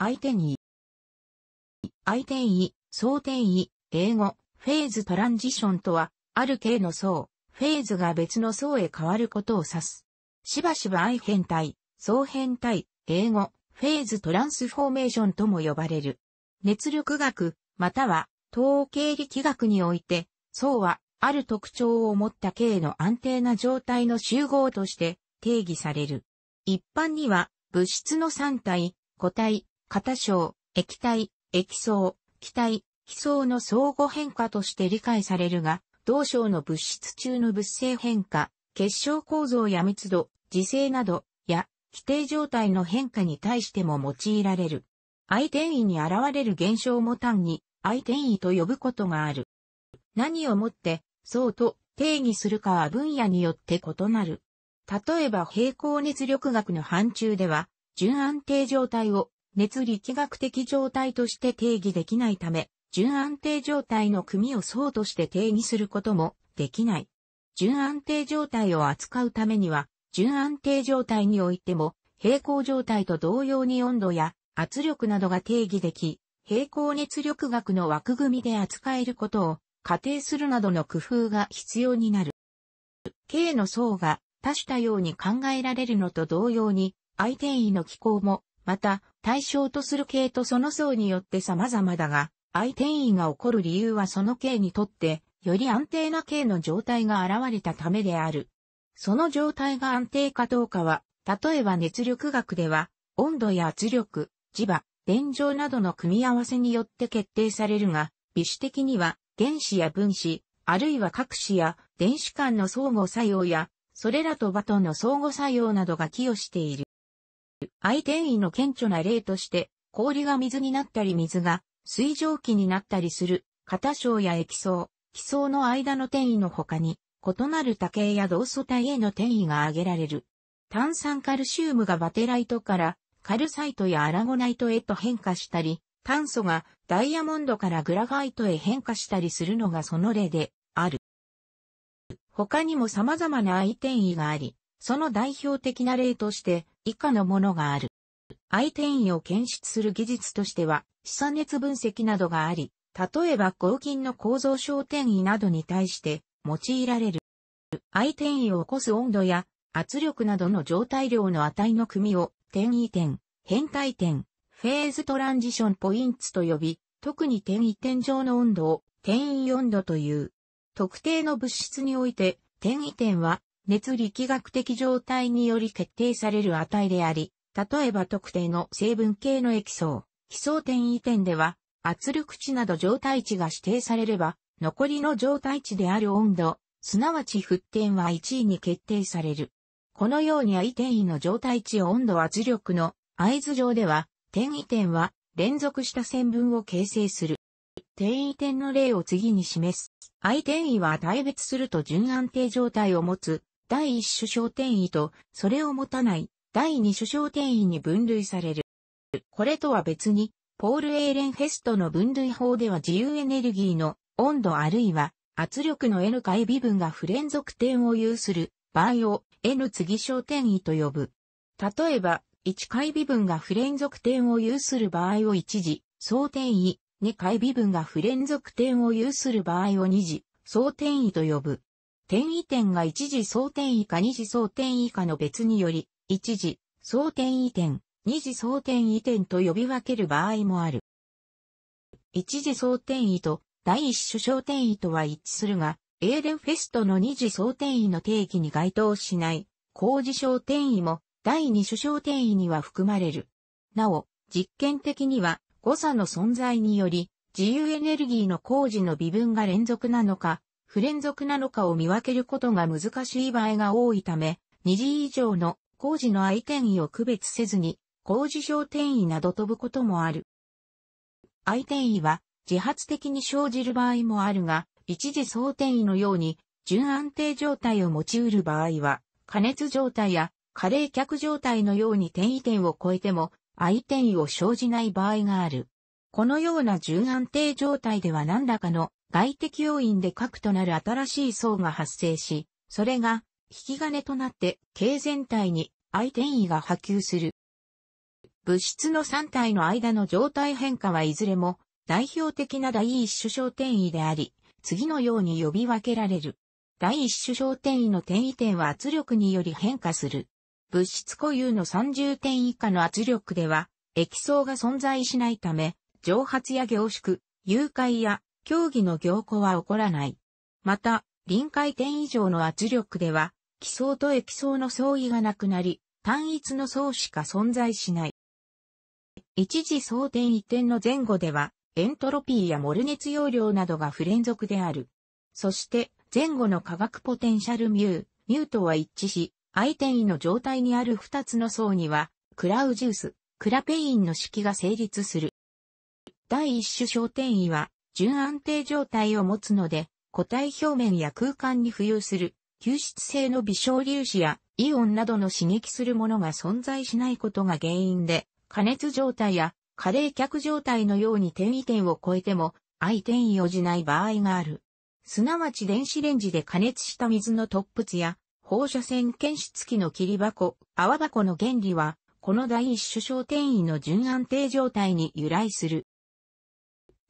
相手に、相手に、相手に、英語、フェーズトランジションとは、ある形の層、フェーズが別の層へ変わることを指す。しばしば相変態、相変態、英語、フェーズトランスフォーメーションとも呼ばれる。熱力学、または、統計力学において、層は、ある特徴を持った形の安定な状態の集合として定義される。一般には、物質の三体、固体、型症、液体、液層、気体、気層の相互変化として理解されるが、同症の物質中の物性変化、結晶構造や密度、磁性など、や、規定状態の変化に対しても用いられる。相転移に現れる現象も単に、相転移と呼ぶことがある。何をもって、そうと定義するかは分野によって異なる。例えば平行熱力学の範疇では、純安定状態を熱力学的状態として定義できないため、純安定状態の組を層として定義することもできない。純安定状態を扱うためには、純安定状態においても、平行状態と同様に温度や圧力などが定義でき、平行熱力学の枠組みで扱えることを仮定するなどの工夫が必要になる。K の層が多種多様に考えられるのと同様に、相転位の機構もまた、対象とする系とその層によって様々だが、相転移が起こる理由はその系にとって、より安定な系の状態が現れたためである。その状態が安定かどうかは、例えば熱力学では、温度や圧力、磁場、電状などの組み合わせによって決定されるが、微子的には、原子や分子、あるいは核子や電子間の相互作用や、それらと場との相互作用などが寄与している。相転移の顕著な例として、氷が水になったり水が水蒸気になったりする、片章や液層、気層の間の転移の他に、異なる多形や同素体への転移が挙げられる。炭酸カルシウムがバテライトからカルサイトやアラゴナイトへと変化したり、炭素がダイヤモンドからグラファイトへ変化したりするのがその例である。他にも様々な相転移があり、その代表的な例として、以下のものがある。相転移を検出する技術としては、資産熱分析などがあり、例えば合金の構造小転移などに対して用いられる。相転移を起こす温度や圧力などの状態量の値の組を転移点、変態点、フェーズトランジションポインツと呼び、特に転移点上の温度を転移温度という。特定の物質において転移点は熱力学的状態により決定される値であり、例えば特定の成分系の液層、基層転移点では、圧力値など状態値が指定されれば、残りの状態値である温度、すなわち沸点は1位に決定される。このように相転移の状態値温度圧力の合図上では、転移点は連続した線分を形成する。転移点の例を次に示す。相転移は対別すると順安定状態を持つ第一種小転移と、それを持たない第二種小転移に分類される。これとは別に、ポール・エーレンヘストの分類法では自由エネルギーの温度あるいは圧力の N 回微分が不連続点を有する場合を N 次小転移と呼ぶ。例えば、1回微分が不連続点を有する場合を1次総転移、2回微分が不連続点を有する場合を2次総転移と呼ぶ。転移点が一次相転移か二次相転移かの別により、一次相転移点、二次相転移点と呼び分ける場合もある。一次相転移と第一種小転移とは一致するが、エーデンフェストの二次相転移の定義に該当しない、工事小転移も第二種小転移には含まれる。なお、実験的には誤差の存在により、自由エネルギーの工事の微分が連続なのか、不連続なのかを見分けることが難しい場合が多いため、2次以上の工事の相転位を区別せずに、工事上転移など飛ぶこともある。相転位は自発的に生じる場合もあるが、一時相転移のように、準安定状態を持ち得る場合は、加熱状態や加冷却状態のように転移点を超えても、相転位を生じない場合がある。このような準安定状態では何らかの外的要因で核となる新しい層が発生し、それが引き金となって形全体に相転移が波及する。物質の3体の間の状態変化はいずれも代表的な第一種小転移であり、次のように呼び分けられる。第一種小転移の転移点は圧力により変化する。物質固有の30点以下の圧力では、液層が存在しないため、蒸発や凝縮、融解や競技の凝固は起こらない。また、臨界点以上の圧力では、気層と液層の相違がなくなり、単一の層しか存在しない。一時相点移転の前後では、エントロピーやモル熱容量などが不連続である。そして、前後の化学ポテンシャルミュー、ミューとは一致し、相転移の状態にある二つの層には、クラウジウス、クラペインの式が成立する。第一種焦点移は、純安定状態を持つので、固体表面や空間に浮遊する、吸湿性の微小粒子やイオンなどの刺激するものが存在しないことが原因で、加熱状態や加冷却状態のように転移点を超えても、相転移をじない場合がある。すなわち電子レンジで加熱した水の突沸や、放射線検出器の切り箱、泡箱の原理は、この第一種小転移の純安定状態に由来する。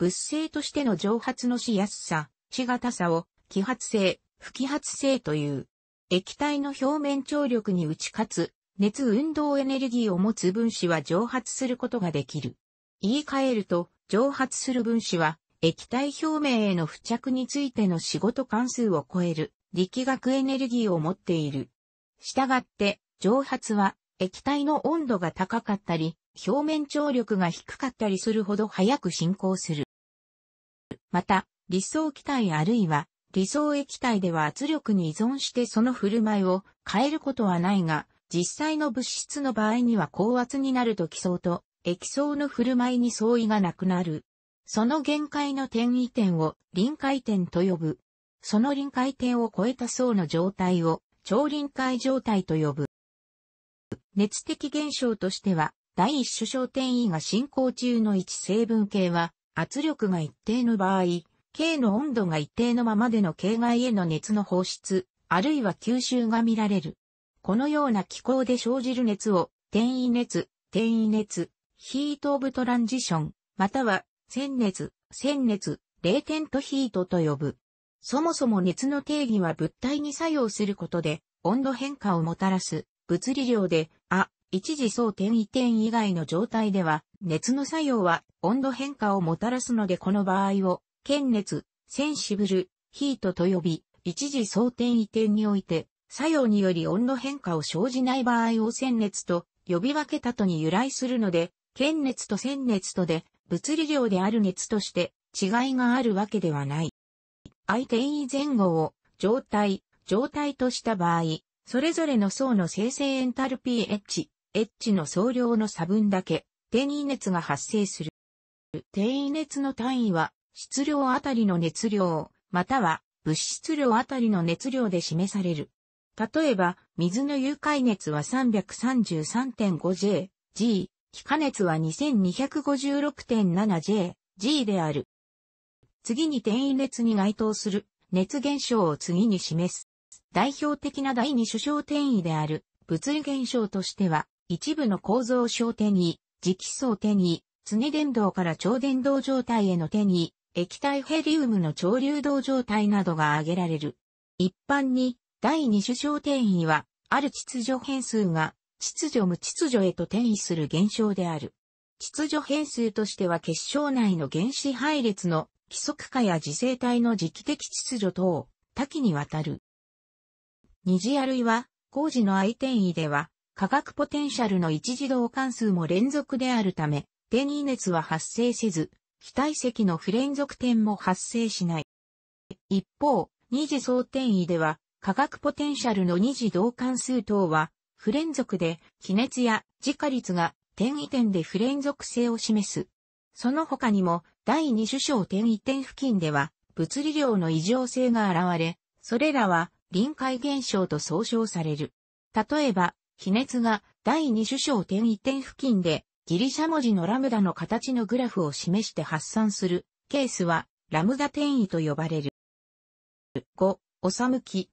物性としての蒸発のしやすさ、しがたさを、揮発性、不揮発性という。液体の表面張力に打ち勝つ、熱運動エネルギーを持つ分子は蒸発することができる。言い換えると、蒸発する分子は、液体表面への付着についての仕事関数を超える力学エネルギーを持っている。したがって、蒸発は液体の温度が高かったり、表面張力が低かったりするほど早く進行する。また、理想気体あるいは理想液体では圧力に依存してその振る舞いを変えることはないが、実際の物質の場合には高圧になると気層と液層の振る舞いに相違がなくなる。その限界の転移点を臨界点と呼ぶ。その臨界点を超えた層の状態を超臨界状態と呼ぶ。熱的現象としては、第一種小転移が進行中の一成分系は、圧力が一定の場合、K の温度が一定のままでの境外への熱の放出、あるいは吸収が見られる。このような気候で生じる熱を、転移熱、転移熱、ヒートオブトランジション、または、線熱、線熱、冷点とヒートと呼ぶ。そもそも熱の定義は物体に作用することで、温度変化をもたらす、物理量で、あ、一時相転移点以外の状態では、熱の作用は温度変化をもたらすのでこの場合を、検熱、センシブル、ヒートと呼び、一時装填移転において、作用により温度変化を生じない場合を線熱と呼び分けたとに由来するので、検熱と線熱とで、物理量である熱として違いがあるわけではない。相手移前後を状態、状態とした場合、それぞれの層の生成エンタルピー H、H の総量の差分だけ、転移熱が発生する。移熱の単位は、質量あたりの熱量、または物質量あたりの熱量で示される。例えば、水の融解熱は 333.5J、G、気化熱は 2256.7J、G である。次に転移熱に該当する熱現象を次に示す。代表的な第二首相転移である物理現象としては、一部の構造小転移、磁気層転移、常電動から超電動状態への手に、液体ヘリウムの超流動状態などが挙げられる。一般に、第二種小転移は、ある秩序変数が、秩序無秩序へと転移する現象である。秩序変数としては結晶内の原子配列の規則化や磁性体の磁気的秩序等、多岐にわたる。二次あるいは、工事の相転移では、化学ポテンシャルの一次動関数も連続であるため、転移熱は発生せず、非体積の不連続点も発生しない。一方、二次相転移では、化学ポテンシャルの二次同関数等は、不連続で、気熱や自家率が転移点で不連続性を示す。その他にも、第二種小転移点付近では、物理量の異常性が現れ、それらは臨界現象と総称される。例えば、気熱が第二種小点移点付近でギリシャ文字のラムダの形のグラフを示して発散するケースはラムダ転移と呼ばれる。5、おさむき、